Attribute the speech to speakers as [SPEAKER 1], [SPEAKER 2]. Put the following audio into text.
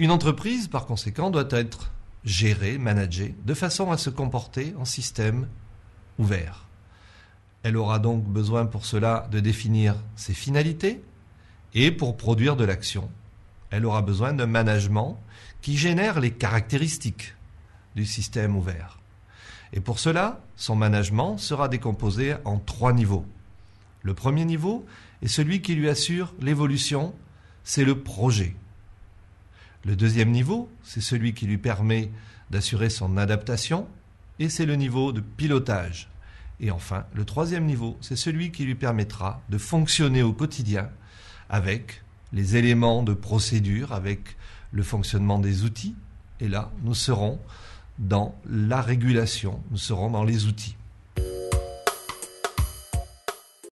[SPEAKER 1] Une entreprise, par conséquent, doit être gérée, managée, de façon à se comporter en système ouvert. Elle aura donc besoin pour cela de définir ses finalités et pour produire de l'action. Elle aura besoin d'un management qui génère les caractéristiques du système ouvert. Et pour cela, son management sera décomposé en trois niveaux. Le premier niveau est celui qui lui assure l'évolution, c'est le projet. Le deuxième niveau, c'est celui qui lui permet d'assurer son adaptation et c'est le niveau de pilotage. Et enfin, le troisième niveau, c'est celui qui lui permettra de fonctionner au quotidien avec les éléments de procédure, avec le fonctionnement des outils. Et là, nous serons dans la régulation, nous serons dans les outils.